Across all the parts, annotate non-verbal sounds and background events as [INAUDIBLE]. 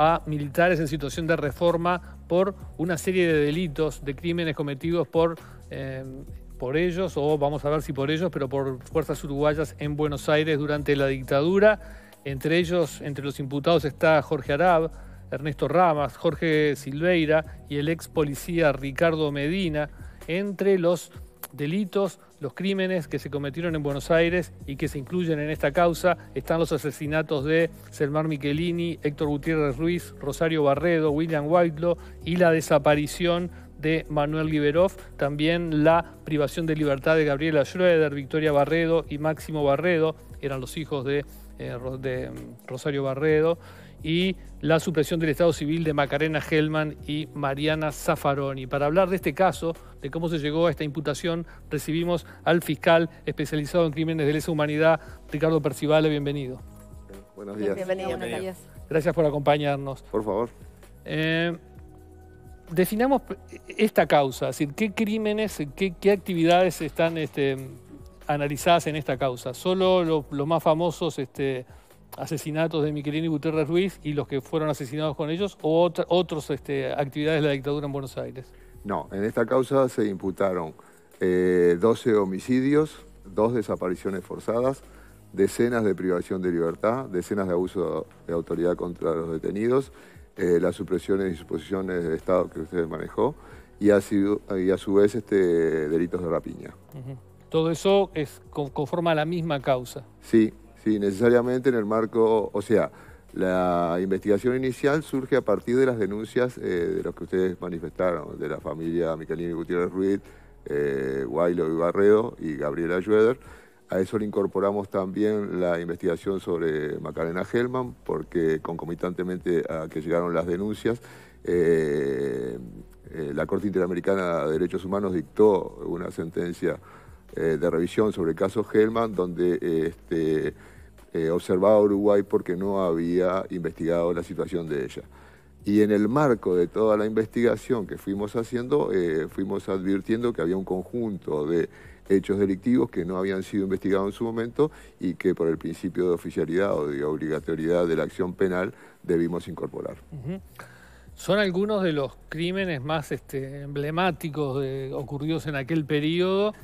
a militares en situación de reforma por una serie de delitos, de crímenes cometidos por, eh, por ellos, o vamos a ver si por ellos, pero por fuerzas uruguayas en Buenos Aires durante la dictadura. Entre ellos, entre los imputados está Jorge Arab, Ernesto Ramas, Jorge Silveira y el ex policía Ricardo Medina. Entre los delitos, los crímenes que se cometieron en Buenos Aires y que se incluyen en esta causa. Están los asesinatos de Selmar Michelini, Héctor Gutiérrez Ruiz, Rosario Barredo, William Whitelaw y la desaparición de Manuel Liberov, también la privación de libertad de Gabriela Schroeder, Victoria Barredo y Máximo Barredo, eran los hijos de, eh, de mm, Rosario Barredo y la supresión del Estado Civil de Macarena Hellman y Mariana Zaffaroni. Para hablar de este caso, de cómo se llegó a esta imputación, recibimos al fiscal especializado en crímenes de lesa humanidad, Ricardo Percival, bienvenido. Buenos días. Bienvenido, Gracias por acompañarnos. Por favor. Eh, definamos esta causa, es decir, ¿qué crímenes, qué, actividades están este, analizadas en esta causa? ¿Solo los, más famosos este, asesinatos de Miquelín y Guterres Ruiz y los que fueron asesinados con ellos o otras otros este, actividades de la dictadura en Buenos Aires? No, en esta causa se imputaron 12 eh, homicidios, dos desapariciones forzadas, decenas de privación de libertad, decenas de abuso de autoridad contra los detenidos, eh, las supresiones y suposiciones del Estado que usted manejó y a, su, y a su vez este, delitos de rapiña. Todo eso es, conforma la misma causa. Sí, Sí, necesariamente en el marco, o sea, la investigación inicial surge a partir de las denuncias eh, de los que ustedes manifestaron, de la familia Micalini Gutiérrez Ruiz, eh, y Barredo y Gabriela Schroeder. A eso le incorporamos también la investigación sobre Macarena Hellman, porque concomitantemente a que llegaron las denuncias, eh, eh, la Corte Interamericana de Derechos Humanos dictó una sentencia eh, de revisión sobre el caso Hellman, donde eh, este, eh, observaba a Uruguay porque no había investigado la situación de ella. Y en el marco de toda la investigación que fuimos haciendo, fuimos advirtiendo que había un conjunto de hechos delictivos que no habían sido investigados en su momento y que por el principio de oficialidad o de obligatoriedad de la acción penal debimos incorporar. Son algunos de los crímenes más este, emblemáticos ocurridos en aquel periodo.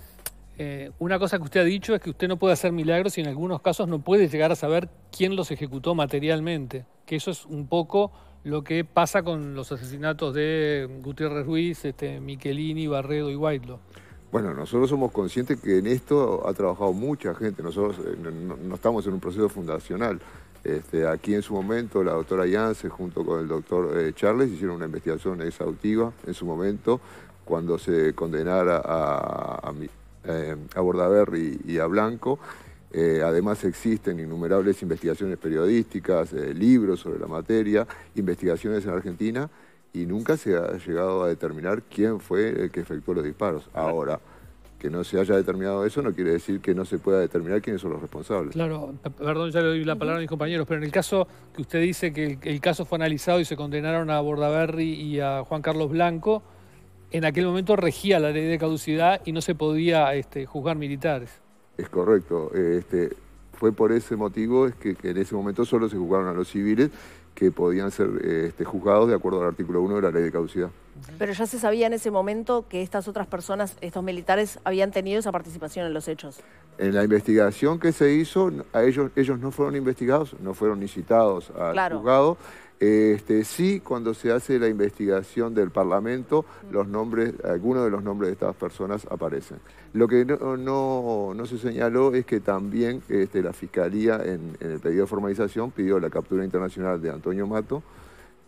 Eh, una cosa que usted ha dicho es que usted no puede hacer milagros y en algunos casos no puede llegar a saber quién los ejecutó materialmente, que eso es un poco lo que pasa con los asesinatos de Gutiérrez Ruiz, este, Michelini, Barredo y Whitelaw. Bueno, nosotros somos conscientes que en esto ha trabajado mucha gente, nosotros eh, no, estamos en un proceso fundacional. Este, aquí en su momento la doctora Yance junto con el doctor eh, Charles hicieron una investigación exhaustiva en su momento cuando se condenara a eh, a Bordaberry y a Blanco. Eh, además existen innumerables investigaciones periodísticas, eh, libros sobre la materia, investigaciones en Argentina y nunca se ha llegado a determinar quién fue el que efectuó los disparos. Ahora, que no se haya determinado eso no quiere decir que no se pueda determinar quiénes son los responsables. Claro, perdón, ya le doy la palabra a mis compañeros, pero en el caso que usted dice que el, el caso fue analizado y se condenaron a Bordaberry y a Juan Carlos Blanco, en aquel momento regía la ley de caducidad y no se podía este, juzgar militares. Es correcto. Eh, este, fue por ese motivo es que, en ese momento solo se juzgaron a los civiles que podían ser eh, este, juzgados de acuerdo al artículo 1 de la ley de caducidad. Pero ya se sabía en ese momento que estas otras personas, estos militares, habían tenido esa participación en los hechos. En la investigación que se hizo, a ellos, ellos no fueron investigados, no fueron incitados citados al juzgado. Este, sí, cuando se hace la investigación del Parlamento, los nombres, algunos de los nombres de estas personas aparecen. Lo que no, se señaló es que también este, la Fiscalía, en, el pedido de formalización, pidió la captura internacional de Antonio Mato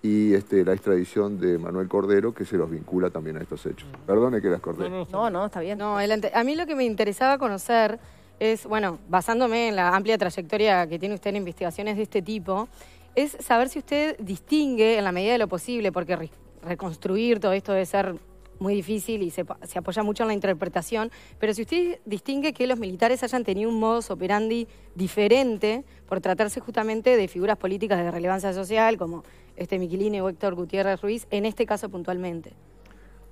y este, la extradición de Manuel Cordero, que se los vincula también a estos hechos. Perdone que las cordero. No, no, está bien. a mí lo que me interesaba conocer es, bueno, basándome en la amplia trayectoria que tiene usted en investigaciones de este tipo, es saber si usted distingue en la medida de lo posible, porque reconstruir todo esto debe ser muy difícil y se, apoya mucho en la interpretación, pero si usted distingue que los militares hayan tenido un modus operandi diferente por tratarse justamente de figuras políticas de relevancia social, como este Miquilini o Héctor Gutiérrez Ruiz, en este caso puntualmente.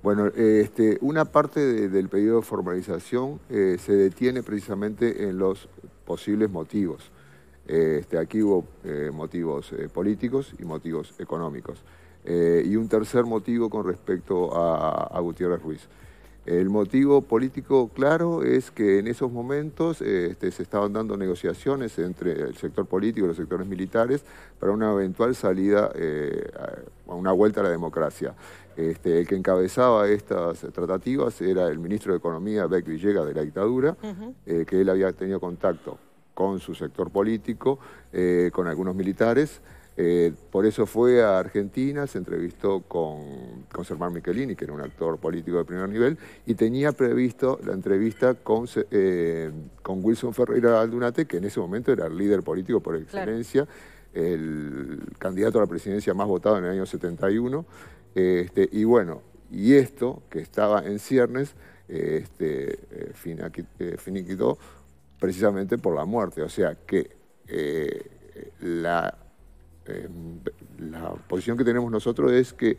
Bueno, este, una parte del pedido de formalización eh, se detiene precisamente en los posibles motivos. Eh, este, aquí hubo eh, motivos eh, políticos y motivos económicos. y un tercer motivo con respecto a, Gutiérrez Ruiz. El motivo político claro es que en esos momentos este, se estaban dando negociaciones entre el sector político y los sectores militares para una eventual salida, a una vuelta a la democracia. Este, el que encabezaba estas tratativas era el ministro de Economía, Beck Villegas, de la dictadura, que él había tenido contacto con su sector político, eh, con algunos militares. Eh, por eso fue a Argentina, se entrevistó con, con Sermán Michelini, que era un actor político de primer nivel, y tenía previsto la entrevista con, eh, con Wilson Ferreira Aldunate, que en ese momento era el líder político por excelencia, el candidato a la presidencia más votado en el año 71. Este, y bueno, y esto, que estaba en ciernes, este, finiquitó precisamente por la muerte. O sea que eh, em, la, posición que tenemos nosotros es que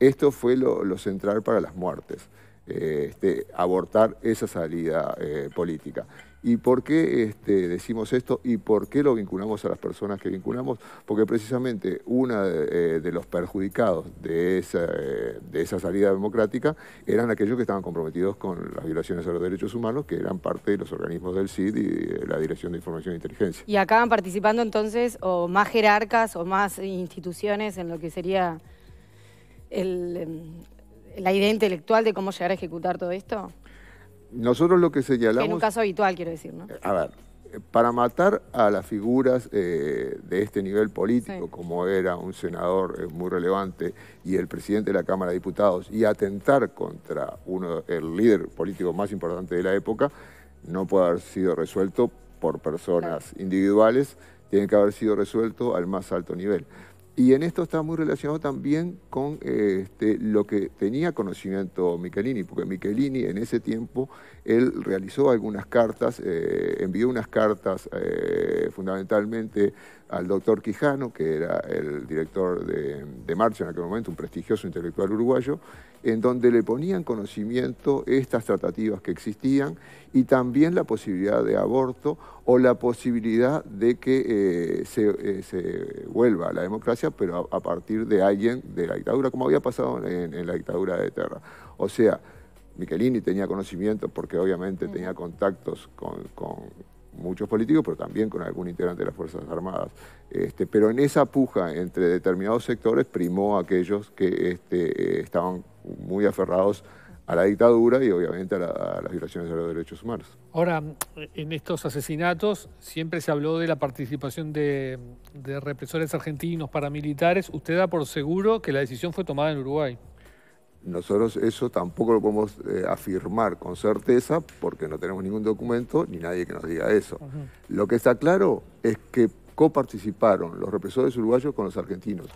esto fue lo, central para las muertes, eh, este, abortar esa salida eh, política. ¿Y por qué este, decimos esto? ¿Y por qué lo vinculamos a las personas que vinculamos? Porque precisamente uno eh, de, los perjudicados eh, de esa, salida democrática eran aquellos que estaban comprometidos con las violaciones a los derechos humanos, que eran parte de los organismos del CID y la Dirección de Información e Inteligencia. Y acaban participando entonces o más jerarcas o más instituciones en lo que sería el, em, la idea intelectual de cómo llegar a ejecutar todo esto nosotros lo que señalamos... En un caso habitual, quiero decir, ¿no? A ver, para matar a las figuras eh, de este nivel político, como era un senador eh, muy relevante y el presidente de la Cámara de Diputados, y atentar contra uno, el líder político más importante de la época, no puede haber sido resuelto por personas individuales, tiene que haber sido resuelto al más alto nivel. Y en esto está muy relacionado también con este, lo que tenía conocimiento Michelini, porque Michelini en ese tiempo él realizó algunas cartas, eh, envió unas cartas eh, fundamentalmente al doctor Quijano, que era el director de, de Marcha en aquel momento, un prestigioso intelectual uruguayo, en donde le ponían conocimiento estas tratativas que existían y también la posibilidad de aborto o la posibilidad de que eh, eh, se, vuelva a la democracia, pero a, partir de alguien de la dictadura, como había pasado en, la dictadura de Terra. O sea, Michelini tenía conocimiento porque obviamente tenía contactos con, muchos políticos, pero también con algún integrante de las Fuerzas Armadas. Este, pero en esa puja entre determinados sectores primó aquellos que este, eh, estaban muy aferrados a la dictadura y obviamente a, las violaciones de los derechos humanos. Ahora, en estos asesinatos siempre se habló de la participación de represores argentinos, paramilitares. ¿Usted da por seguro que la decisión fue tomada en Uruguay? Nosotros eso tampoco lo podemos eh, afirmar con certeza porque no tenemos ningún documento ni nadie que nos diga eso. Lo que está claro es que coparticiparon los represores uruguayos con los argentinos.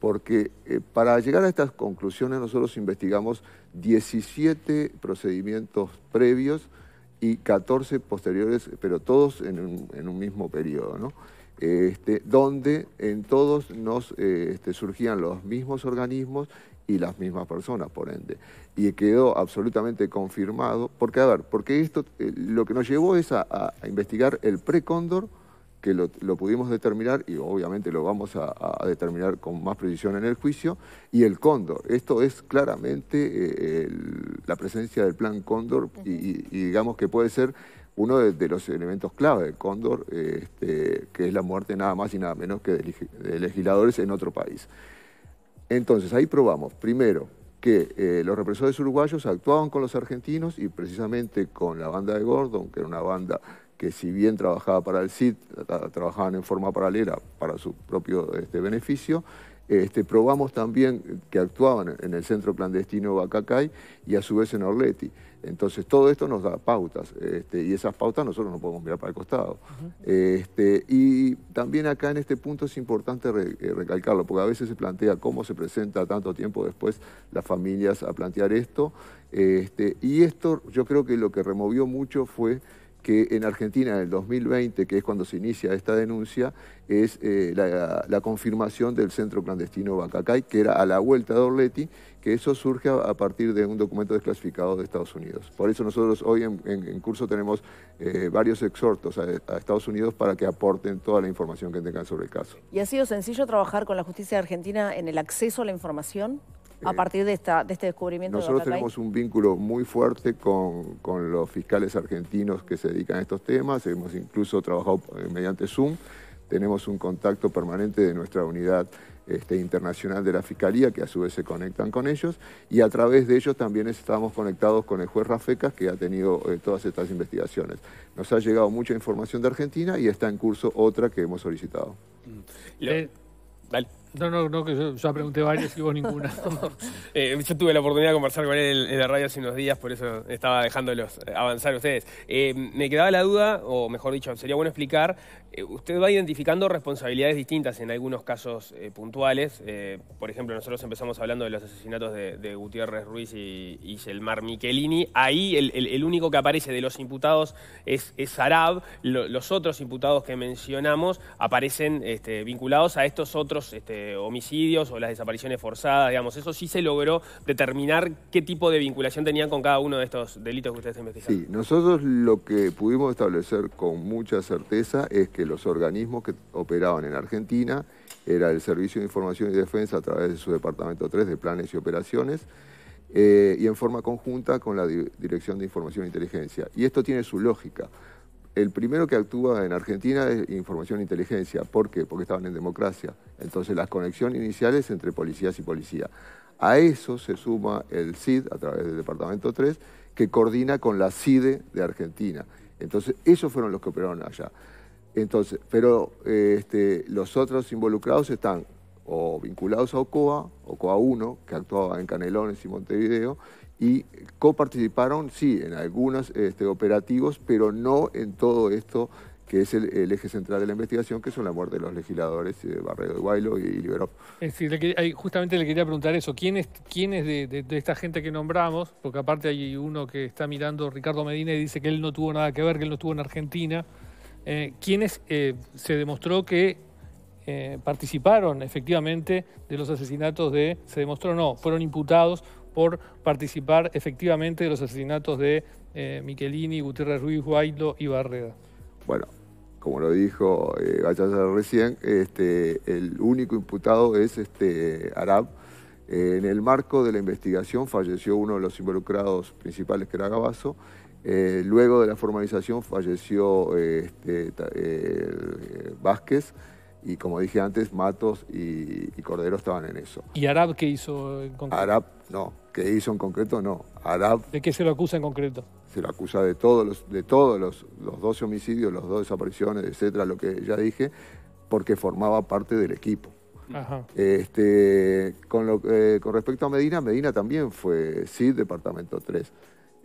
Porque eh, para llegar a estas conclusiones nosotros investigamos 17 procedimientos previos y 14 posteriores, pero todos en un, mismo periodo, ¿no? Este, donde en todos nos eh, este, surgían los mismos organismos y las mismas personas, por ende. Y quedó absolutamente confirmado, porque a ver, porque esto eh, lo que nos llevó es a, investigar el precóndor, que lo, pudimos determinar, y obviamente lo vamos a, determinar con más precisión en el juicio, y el cóndor. Esto es claramente eh, la presencia del plan cóndor y, digamos que puede ser uno de, los elementos clave del cóndor, eh, este, que es la muerte nada más y nada menos que de legisladores en otro país. Entonces, ahí probamos, primero, que eh, los represores uruguayos actuaban con los argentinos y precisamente con la banda de Gordon, que era una banda que si bien trabajaba para el CID, trabajaban en forma paralela para su propio este, beneficio, este, probamos también que actuaban en el centro clandestino Bacacay y a su vez en Orleti. Entonces todo esto nos da pautas este, y esas pautas nosotros no podemos mirar para el costado. Este, y también acá en este punto es importante eh, recalcarlo, porque a veces se plantea cómo se presenta tanto tiempo después las familias a plantear esto. y esto yo creo que lo que removió mucho fue que en Argentina en el 2020, que es cuando se inicia esta denuncia, es eh, la, confirmación del centro clandestino Bacacay, que era a la vuelta de Orleti, que eso surge a, partir de un documento desclasificado de Estados Unidos. Por eso nosotros hoy en, curso tenemos eh, varios exhortos a, Estados Unidos para que aporten toda la información que tengan sobre el caso. ¿Y ha sido sencillo trabajar con la justicia argentina en el acceso a la información? a eh, partir de, esta, de este descubrimiento. Nosotros tenemos un vínculo muy fuerte con, los fiscales argentinos que se dedican a estos temas, hemos incluso trabajado eh, mediante Zoom, tenemos un contacto permanente de nuestra unidad este, internacional de la Fiscalía, que a su vez se conectan con ellos, y a través de ellos también estamos conectados con el juez Rafecas, que ha tenido eh, todas estas investigaciones. Nos ha llegado mucha información de Argentina y está en curso otra que hemos solicitado. Mm. No, no, no, que yo ya pregunté varias y vos ninguna. [LAUGHS] Eh, yo tuve la oportunidad de conversar con él en la radio hace unos días, por eso estaba dejándolos eh, avanzar ustedes. Eh, me quedaba la duda, o mejor dicho, sería bueno explicar, usted va identificando responsabilidades distintas en algunos casos puntuales. por ejemplo, nosotros empezamos hablando de los asesinatos de, Gutiérrez Ruiz y, y Selmar Michelini. Ahí el, único que aparece de los imputados es, es Arab. los otros imputados que mencionamos aparecen este, vinculados a estos otros... Este, eh, homicidios o las desapariciones forzadas, digamos, eso sí se logró determinar qué tipo de vinculación tenían con cada uno de estos delitos que ustedes investigando. Sí, nosotros lo que pudimos establecer con mucha certeza es que los organismos que operaban en Argentina era el Servicio de Información y Defensa a través de su Departamento 3 de Planes y Operaciones, eh, y en forma conjunta con la Dirección de Información e Inteligencia. Y esto tiene su lógica el primero que actúa en Argentina es Información e Inteligencia. ¿Por qué? Porque estaban en democracia. Entonces las conexiones iniciales entre policías y policía. A eso se suma el CID a través del Departamento 3, que coordina con la CIDE de Argentina. Entonces, esos fueron los que operaron allá. Entonces, pero eh, este, los otros involucrados están o vinculados a OCOA, OCOA 1, que actuaba en Canelones y Montevideo, y coparticiparon, sí, en algunos este, operativos, pero no en todo esto que es el, eje central de la investigación, que son la muerte de los legisladores eh, Barredo de Guaylo y, y Es justamente le quería preguntar eso, ¿Quiénes es, de, esta gente que nombramos? Porque aparte hay uno que está mirando, Ricardo Medina, y dice que él no tuvo nada que ver, que él no estuvo en Argentina. Eh, ¿Quiénes eh, se demostró que eh, participaron efectivamente de los asesinatos de, se demostró no, fueron imputados por participar efectivamente de los asesinatos de eh, Michelini, Gutiérrez Ruiz, Guaido y Barreda. Bueno, como lo dijo eh, recién, este, el único imputado es este Arab. Eh, en el marco de la investigación falleció uno de los involucrados principales, que era Gabazo. Eh, luego de la formalización falleció este, Vázquez y como dije antes, Matos y, Cordero estaban en eso. ¿Y Arab qué hizo en concreto? Arab, no. ¿Qué hizo en concreto? No. ¿De qué se lo acusa en concreto? Se lo acusa de todos los, de todos los, los 12 homicidios, los dos desapariciones, etcétera, lo que ya dije, porque formaba parte del equipo. Ajá. Este, con, lo, eh, con respecto a Medina, Medina también fue sí, Departamento 3,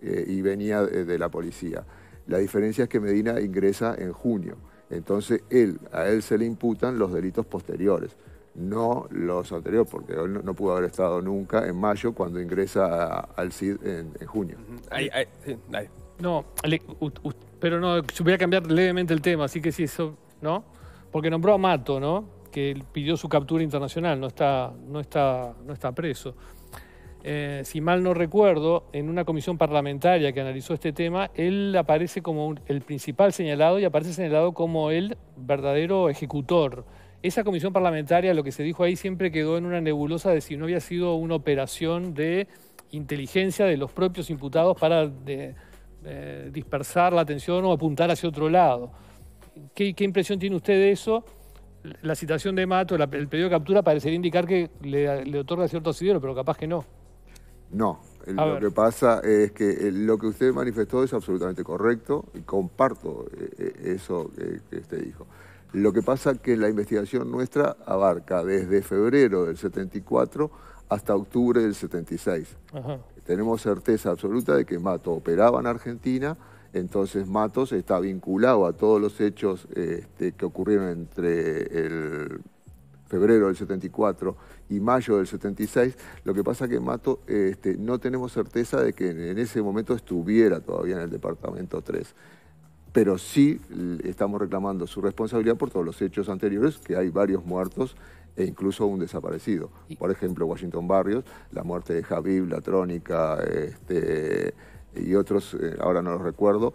eh, y venía de la policía. La diferencia es que Medina ingresa en junio entonces él, a él se le imputan los delitos posteriores, no los anteriores, porque él no, pudo haber estado nunca en mayo cuando ingresa al CID en, junio. No, pero no, yo voy a cambiar levemente el tema, así que sí, eso, ¿no? Porque nombró a Mato, ¿no? Que pidió su captura internacional, no está, no está, no está preso. Eh, si mal no recuerdo, en una comisión parlamentaria que analizó este tema, él aparece como el principal señalado y aparece señalado como el verdadero ejecutor. Esa comisión parlamentaria, lo que se dijo ahí, siempre quedó en una nebulosa de si no había sido una operación de inteligencia de los propios imputados para eh, dispersar la atención o apuntar hacia otro lado. ¿Qué, impresión tiene usted de eso? La citación de Mato, el pedido de captura parecería indicar que le, le otorga cierto asidero, pero capaz que no. No, lo que pasa es que eh, lo que usted manifestó es absolutamente correcto y comparto eh, eh, eso que usted dijo. Lo que pasa es que la investigación nuestra abarca desde febrero del 74 hasta octubre del 76. Tenemos certeza absoluta de que Mato operaba en Argentina, entonces Matos está vinculado a todos los hechos este, que ocurrieron entre el febrero del 74 y mayo del 76. Lo que pasa que Mato este, no tenemos certeza de que en ese momento estuviera todavía en el Departamento 3. Pero sí estamos reclamando su responsabilidad por todos los hechos anteriores, que hay varios muertos e incluso un desaparecido. Por ejemplo, Washington Barrios, la muerte de Javib, la trónica este, y otros, eh, ahora no los recuerdo,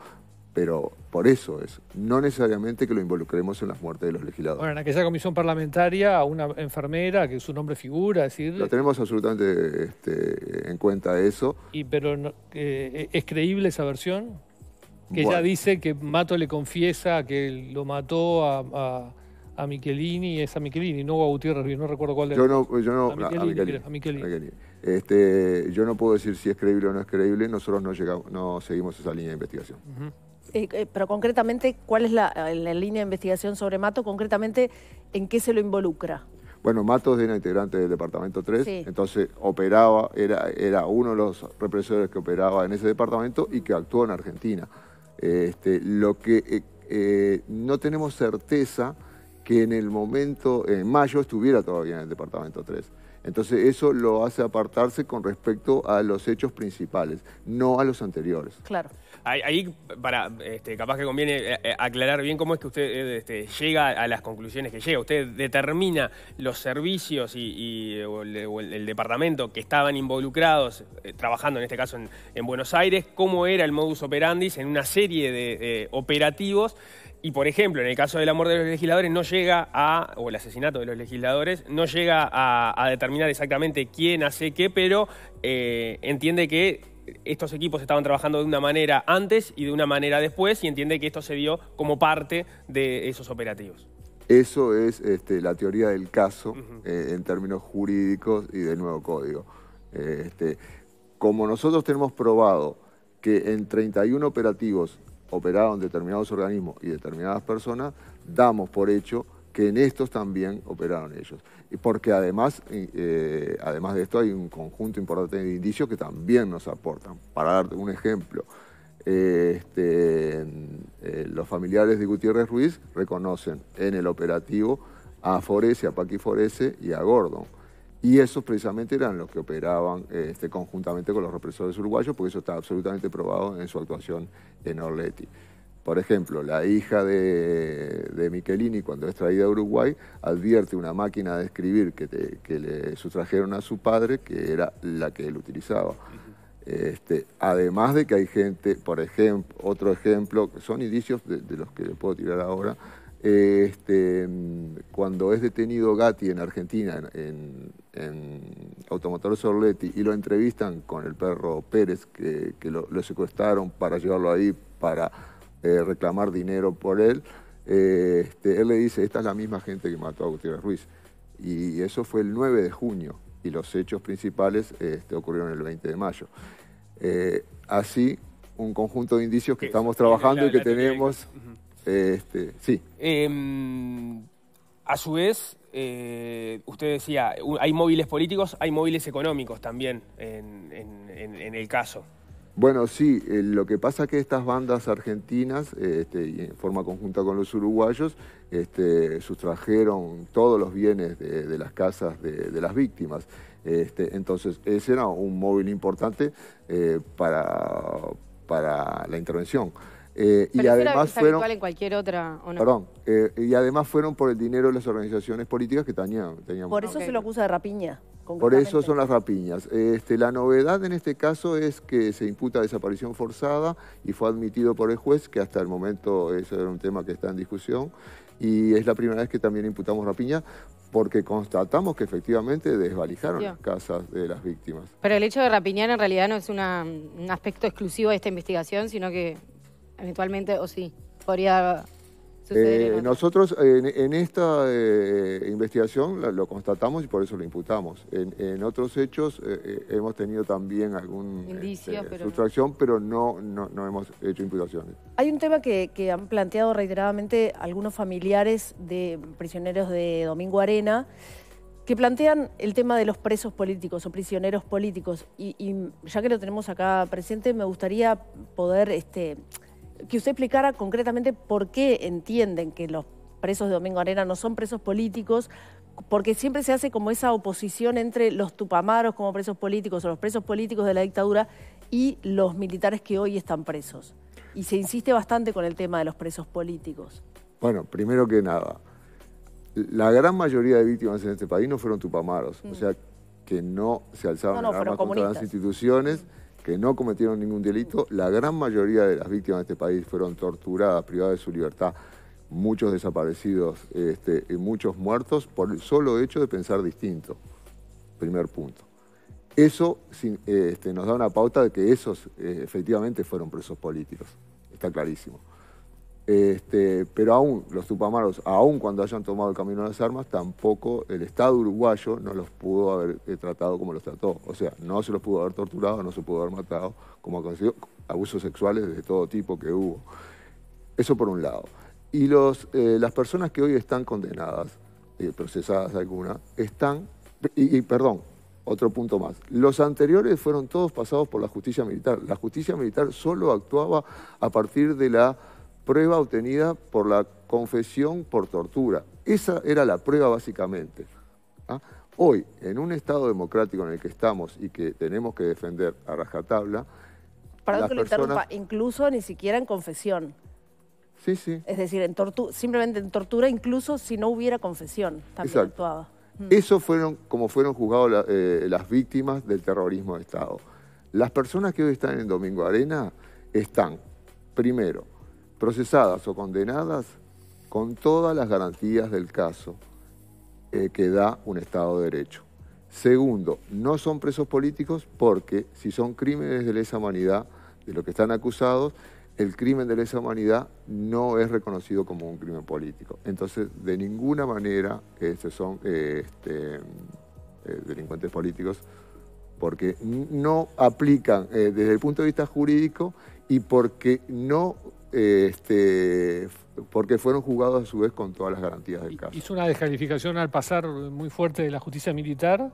pero por eso es, no necesariamente que lo involucremos en las muertes de los legisladores. Bueno, en aquella comisión parlamentaria, a una enfermera, que su nombre figura, es decir... Lo tenemos absolutamente este, en cuenta eso. Y, pero eh, ¿Es creíble esa versión? Que ella dice que Mato le confiesa que lo mató a, a Michelini, es a Michelini, no a Gutiérrez, no recuerdo cuál de Yo no, a Michelini. A Michelini. Este, yo no puedo decir si es creíble o no es creíble, nosotros no, llegamos, no seguimos esa línea de investigación. Eh, eh, pero concretamente, ¿cuál es eh, la, línea de investigación sobre Mato? Concretamente, ¿en qué se lo involucra? Bueno, Mato Matos una integrante del Departamento 3, entonces operaba, era, uno de los represores que operaba en ese departamento y que actuó en Argentina. Este, lo que no tenemos certeza que en el momento, en mayo, estuviera todavía en el Departamento 3. Entonces eso lo hace apartarse con respecto a los hechos principales, no a los anteriores. Claro. Ahí, para, este, capaz que conviene eh, eh, aclarar bien cómo es que usted eh, este, llega a las conclusiones que llega. Usted determina los servicios y, o el, departamento que estaban involucrados, trabajando en este caso en, Buenos Aires, cómo era el modus operandi en una serie de operativos y por ejemplo, en el caso del amor de los legisladores, no llega a, o el asesinato de los legisladores, no llega a, determinar exactamente quién hace qué, pero eh, entiende que estos equipos estaban trabajando de una manera antes y de una manera después, y entiende que esto se dio como parte de esos operativos. Eso es este, la teoría del caso eh, en términos jurídicos y del nuevo código. Eh, este, como nosotros tenemos probado que en 31 operativos operaron determinados organismos y determinadas personas, damos por hecho que en estos también operaron ellos. Y porque además, eh, además de esto hay un conjunto importante de indicios que también nos aportan. Para darte un ejemplo, eh, este, eh, los familiares de Gutiérrez Ruiz reconocen en el operativo a Forese, a Paqui Forese y a Gordon y esos precisamente eran los que operaban eh, este, conjuntamente con los represores uruguayos, porque eso está absolutamente probado en su actuación en Orleti. Por ejemplo, la hija de, Michelini, cuando es traída a Uruguay, advierte una máquina de escribir que, le sustrajeron a su padre, que era la que él utilizaba. Este, además de que hay gente, por ejemplo, otro ejemplo, son indicios de, los que le puedo tirar ahora, este, mm, cuando es detenido Gatti en Argentina, en, Automotor Sorletti, y lo entrevistan con el perro Pérez, que, lo, secuestraron para llevarlo ahí para eh, reclamar dinero por él, eh, este, él le dice, esta es la misma gente que mató a Gutiérrez Ruiz. Y eso fue el 9 de junio, y los hechos principales este, ocurrieron el 20 de mayo. Eh, así, un conjunto de indicios que estamos trabajando y que tenemos... Este, sí. Em, a su vez, eh, usted decía, hay móviles políticos, hay móviles económicos también en, el caso. Bueno, sí, eh, lo que pasa es que estas bandas argentinas, eh, este, en forma conjunta con los uruguayos, este, sustrajeron todos los bienes de, las casas de, las víctimas. Este, entonces, ese era un móvil importante para la intervención. Eh, y además fueron en cualquier otra perdón eh, y además fueron por el dinero de las organizaciones políticas que tenían, teníamos por eso se lo acusa de rapiña por eso son las rapiñas este, la novedad en este caso es que se imputa desaparición forzada y fue admitido por el juez que hasta el momento eso era un tema que está en discusión y es la primera vez que también imputamos rapiña porque constatamos que efectivamente desvalijaron las casas de las víctimas. Pero el hecho de rapiñar en realidad no es un aspecto exclusivo de esta investigación, sino que eventualmente, o sí, podría suceder. Eh, nosotros en, esta eh, investigación lo constatamos y por eso lo imputamos. En, otros hechos eh, hemos tenido también algún Indicio, este, pero sustracción, pero no, hemos hecho imputaciones. Hay un tema que, han planteado reiteradamente algunos familiares de prisioneros de Domingo Arena que plantean el tema de los presos políticos o prisioneros políticos. Y, ya que lo tenemos acá presente, me gustaría poder este, que usted explicara concretamente por qué entienden que los presos de Domingo Arena no son presos políticos, porque siempre se hace como esa oposición entre los tupamaros como presos políticos o los presos políticos de la dictadura y los militares que hoy están presos. Y se insiste bastante con el tema de los presos políticos. Bueno, primero que nada, la gran mayoría de víctimas en este país no fueron tupamaros, o mm. sea, que no se alzaban contra las instituciones que no cometieron ningún delito. La gran mayoría de las víctimas de este país fueron torturadas, privadas de su libertad, muchos desaparecidos este, y muchos muertos por el solo hecho de pensar distinto. Primer punto. Eso este, nos da una pauta de que esos eh, efectivamente fueron presos políticos. Está clarísimo. Este, pero aún los tupamaros, aún cuando hayan tomado el camino de las armas, tampoco el Estado uruguayo no los pudo haber eh, tratado como los trató. O sea, no se los pudo haber torturado, no se pudo haber matado, como ha conseguido abusos sexuales de todo tipo que hubo. Eso por un lado. Y los, eh, las personas que hoy están condenadas, eh, procesadas alguna, están, y perdón, otro punto más. Los anteriores fueron todos pasados por la justicia militar. La justicia militar solo actuaba a partir de la prueba obtenida por la confesión por tortura. Esa era la prueba básicamente. ¿Ah? Hoy, en un Estado democrático en el que estamos y que tenemos que defender a rajatabla... Perdón que lo interrumpa, incluso ni siquiera en confesión. Sí, sí. Es decir, en simplemente en tortura, incluso si no hubiera confesión, también actuaba. Mm. Eso fueron como fueron juzgadas eh, las víctimas del terrorismo de Estado. Las personas que hoy están en Domingo Arena están, primero, procesadas o condenadas con todas las garantías del caso eh, que da un Estado de Derecho. Segundo, no son presos políticos porque si son crímenes de lesa humanidad de lo que están acusados, el crimen de lesa humanidad no es reconocido como un crimen político. Entonces, de ninguna manera estos son eh, este, eh, delincuentes políticos porque no aplican desde el punto de vista jurídico y porque no este, porque fueron juzgados a su vez con todas las garantías del caso. Hizo una descalificación al pasar muy fuerte de la justicia militar,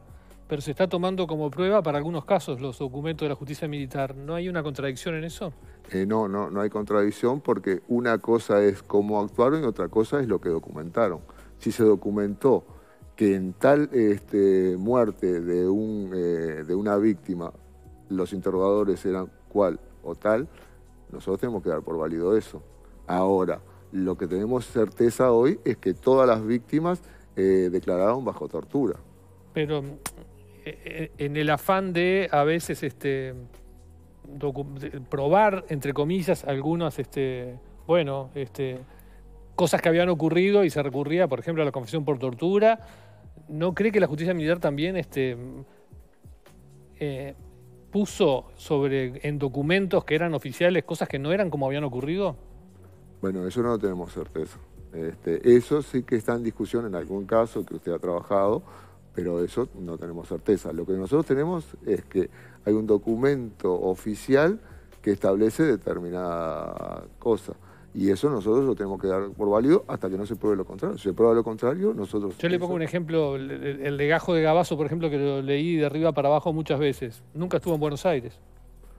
pero se está tomando como prueba para algunos casos los documentos de la justicia militar. ¿No hay una contradicción en eso? Eh, no, no, no hay contradicción porque una cosa es cómo actuaron y otra cosa es lo que documentaron. Si se documentó que en tal este, muerte de, un, eh, de una víctima los interrogadores eran cual o tal, nosotros tenemos que dar por válido eso. Ahora, lo que tenemos certeza hoy es que todas las víctimas eh, declararon bajo tortura. Pero eh, eh, en el afán de a veces este, probar entre comillas algunas este, este, cosas que habían ocurrido y se recurría por ejemplo a la confesión por tortura no cree que la justicia militar también puso sobre, en documentos que eran oficiales cosas que no eran como habían ocurrido? Bueno, eso no tenemos certeza. Este, eso sí que está en discusión en algún caso que usted ha trabajado, pero eso no tenemos certeza. Lo que nosotros tenemos es que hay un documento oficial que establece determinada cosa. Y eso nosotros lo tenemos que dar por válido hasta que no se pruebe lo contrario. Si se prueba lo contrario, nosotros... Yo le pongo un ejemplo, el legajo de Gabazo, por ejemplo, que lo leí de arriba para abajo muchas veces. Nunca estuvo en Buenos Aires.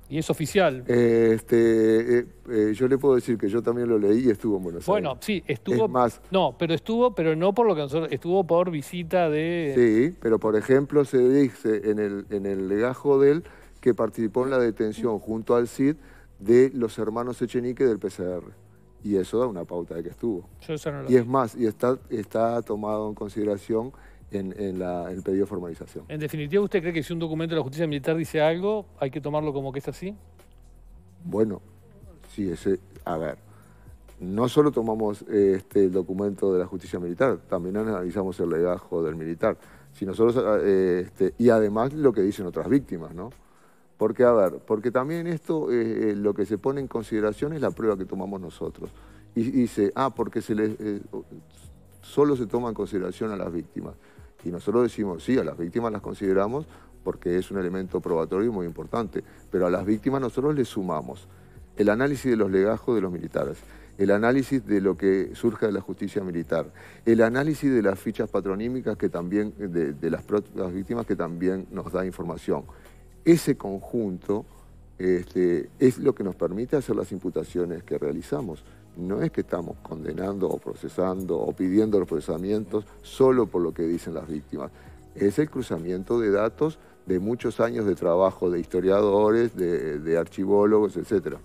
Y es oficial. Este, eh, eh, yo le puedo decir que yo también lo leí y estuvo en Buenos Aires. Bueno, sí, estuvo. más, no, pero estuvo, pero no por lo que nosotros, estuvo por visita de. Sí, pero por ejemplo se dice en el, en el legajo de él que participó en la detención junto al CID de los hermanos Echenique del PCR. Y eso da una pauta de que estuvo. y es más, y está, está tomado en consideración en, la, el pedido de formalización. En definitiva, ¿usted cree que si un documento de la justicia militar dice algo, hay que tomarlo como que es así? Bueno, sí, ese, a ver, no solo tomamos este, el documento de la justicia militar, también analizamos el legajo del militar, si nosotros eh, este, y además lo que dicen otras víctimas, ¿no? Porque, a ver, porque también esto eh, eh, lo que se pone en consideración es la prueba que tomamos nosotros. Y, dice, ah, porque se les, eh, solo se toma en consideración a las víctimas. Y nosotros decimos, sí, a las víctimas las consideramos porque es un elemento probatorio muy importante, pero a las víctimas nosotros les sumamos el análisis de los legajos de los militares, el análisis de lo que surja de la justicia militar, el análisis de las fichas patronímicas que también, de, las, las víctimas que también nos da información ese conjunto este, es lo que nos permite hacer las imputaciones que realizamos. No es que estamos condenando o procesando o pidiendo los procesamientos solo por lo que dicen las víctimas. Es el cruzamiento de datos de muchos años de trabajo de historiadores, de, de archivólogos, etcétera.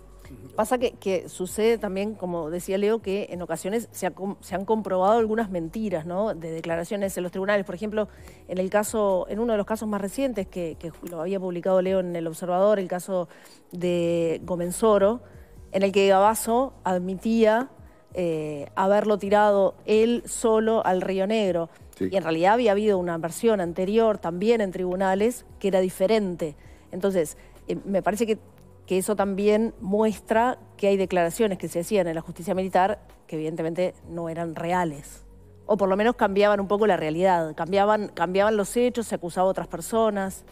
Pasa que, sucede también, como decía Leo, que en ocasiones se, han comprobado algunas mentiras, ¿no? De declaraciones en los tribunales. Por ejemplo, en el caso, en uno de los casos más recientes que, lo había publicado Leo en El Observador, el caso de Gomenzoro, en el que Gabazo admitía eh, haberlo tirado él solo al Río Negro. Y en realidad había habido una versión anterior también en tribunales que era diferente. Entonces, eh, me parece que que eso también muestra que hay declaraciones que se hacían en la justicia militar que evidentemente no eran reales. O por lo menos cambiaban un poco la realidad, cambiaban, cambiaban los hechos, se acusaba a otras personas.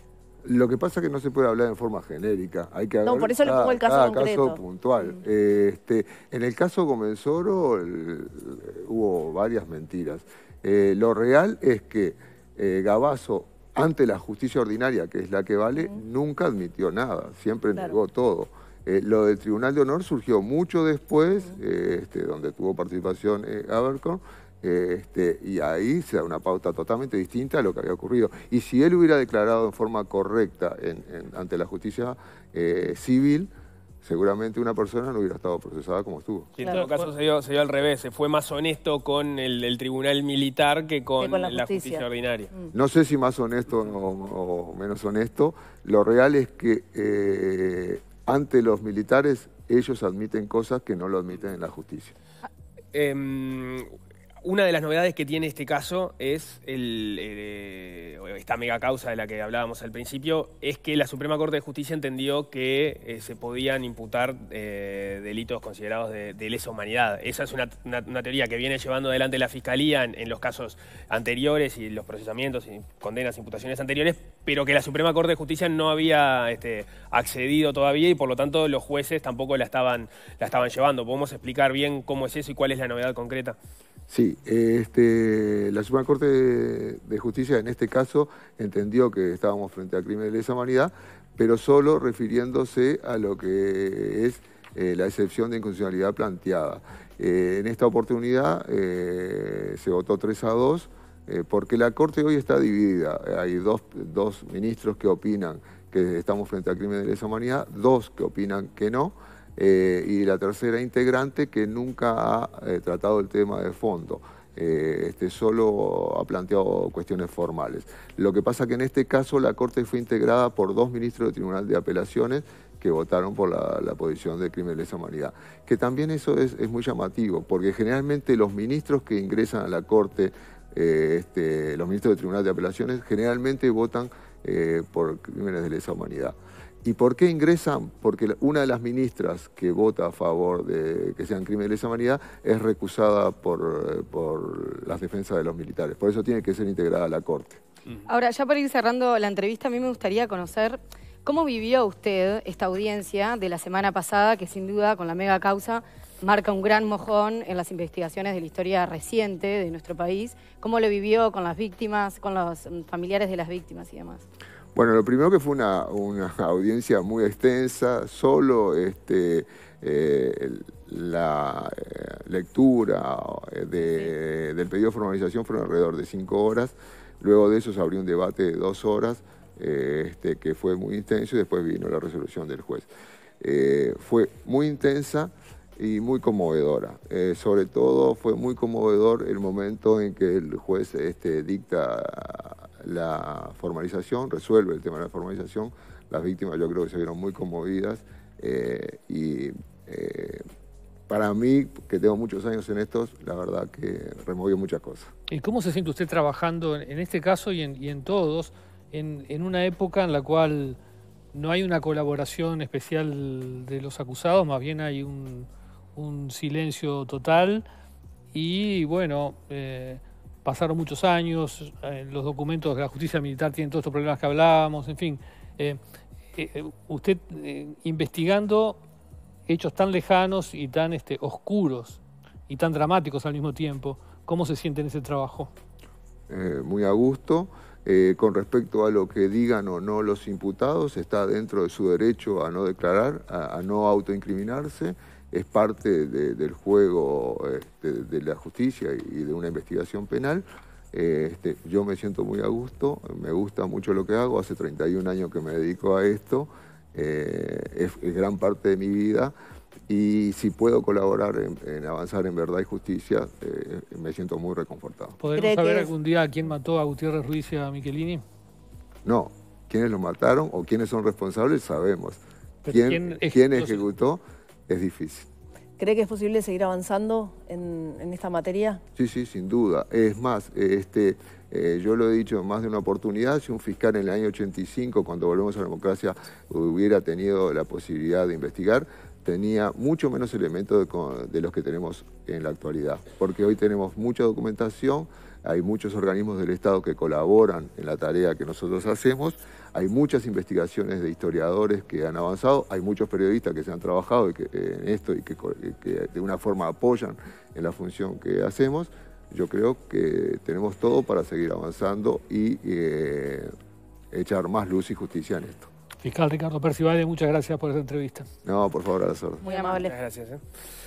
Lo que pasa es que no se puede hablar en forma genérica. Hay que no, por eso le pongo el caso concreto. caso puntual. Mm. Este, en el caso Comensoro eh, hubo varias mentiras. Eh, lo real es que eh, ante la justicia ordinaria, que es la que vale, nunca admitió nada, siempre negó todo. Eh, lo del Tribunal de Honor surgió mucho después, eh, este, donde tuvo participación eh, eh este, y ahí se da una pauta totalmente distinta a lo que había ocurrido. Y si él hubiera declarado en forma correcta ante la justicia civil, seguramente una persona no hubiera estado procesada como estuvo. en todo caso se, dio, al revés, se fue más honesto con el, tribunal militar que con, la, justicia. ordinaria. Mm. No sé si más honesto o, menos honesto, lo real es que eh, ante los militares ellos admiten cosas que no lo admiten en la justicia. Em, una de las novedades que tiene este caso es eh, esta mega causa de la que hablábamos al principio, es que la Suprema Corte de Justicia entendió que eh, se podían imputar eh, delitos considerados de, lesa humanidad. Esa es una, teoría que viene llevando adelante la Fiscalía en, los casos anteriores y los procesamientos y condenas, imputaciones anteriores, pero que la Suprema Corte de Justicia no había este, accedido todavía y por lo tanto los jueces tampoco la estaban, la estaban llevando. ¿Podemos explicar bien cómo es eso y cuál es la novedad concreta? Sí, este, la Suprema Corte de Justicia en este caso entendió que estábamos frente a crimen de lesa humanidad, pero solo refiriéndose a lo que es eh, la excepción de inconstitucionalidad planteada. Eh, en esta oportunidad eh, se votó 3 a 2, porque la Corte hoy está dividida. Hay dos, dos ministros que opinan que estamos frente a crimen de lesa humanidad, dos que opinan que no. Eh, y la tercera integrante que nunca ha eh, tratado el tema de fondo. Eh, este, solo ha planteado cuestiones formales. Lo que pasa que en este caso la Corte fue integrada por dos ministros del Tribunal de Apelaciones que votaron por la, posición de crímenes de lesa humanidad. Que también eso es, muy llamativo, porque generalmente los ministros que ingresan a la Corte, este, los ministros del Tribunal de Apelaciones, generalmente votan por crímenes de lesa humanidad. ¿Y por qué ingresan? Porque una de las ministras que vota a favor de que sean crímenes de esa humanidad es recusada por, por las defensas de los militares. Por eso tiene que ser integrada la Corte. Ahora, ya para ir cerrando la entrevista, a mí me gustaría conocer cómo vivió usted esta audiencia de la semana pasada, que sin duda con la mega causa marca un gran mojón en las investigaciones de la historia reciente de nuestro país. ¿Cómo lo vivió con las víctimas, con los mm, familiares de las víctimas y demás? Bueno, lo primero que fue una, [LAUGHS] audiencia muy extensa, solo este, eh, la eh, lectura eh, del pedido de formalización fueron alrededor de cinco horas, luego de eso se abrió un debate de dos horas, este, que fue muy intenso, y después vino la resolución del juez. fue muy intensa y muy conmovedora. Eh, sobre todo fue muy conmovedor el momento en que el juez este, dicta la formalización, resuelve el tema de la formalización. Las víctimas yo creo que se vieron muy conmovidas eh, y eh, para mí, que tengo muchos años en estos, la verdad que removió muchas cosas. ¿Y cómo se siente usted trabajando en este caso y en, y en todos, en, en una época en la cual no hay una colaboración especial de los acusados, más bien hay un, un silencio total y bueno, eh, pasaron muchos años, eh, los documentos de la justicia militar tienen todos estos problemas que hablábamos, en fin. Eh, usted investigando hechos tan lejanos y tan este, oscuros y tan dramáticos al mismo tiempo, ¿cómo se siente en ese trabajo? muy a gusto. con respecto a lo que digan o no los imputados, está dentro de su derecho a no declarar, a no autoincriminarse es parte del juego este, de la justicia y de una investigación penal. Eh, este, yo me siento muy a gusto, me gusta mucho lo que hago, hace 31 años que me dedico a esto, eh, es, gran parte de mi vida y si puedo colaborar en, avanzar en verdad y justicia, eh, me siento muy reconfortado. ¿Podemos saber algún día quién mató a Gutiérrez Ruiz y a Michelini? No, quiénes lo mataron o quiénes son responsables sabemos. ¿Quién ejecutó? es difícil. ¿Cree que es posible seguir avanzando en, esta materia? Sí, sí, sin duda. Es más, este, eh, yo lo he dicho en más de una oportunidad, si un fiscal en el año 85, cuando volvemos a la democracia, hubiera tenido la posibilidad de investigar, tenía mucho menos elementos de los que tenemos en la actualidad, porque hoy tenemos mucha documentación hay muchos organismos del Estado que colaboran en la tarea que nosotros hacemos, hay muchas investigaciones de historiadores que han avanzado, hay muchos periodistas que se han trabajado en esto y que, de una forma apoyan en la función que hacemos. Yo creo que tenemos todo para seguir avanzando y eh, echar más luz y justicia en esto. Fiscal Ricardo Percivalde, muchas gracias por esta entrevista. No, por favor, a la Muy amable. gracias. ¿eh?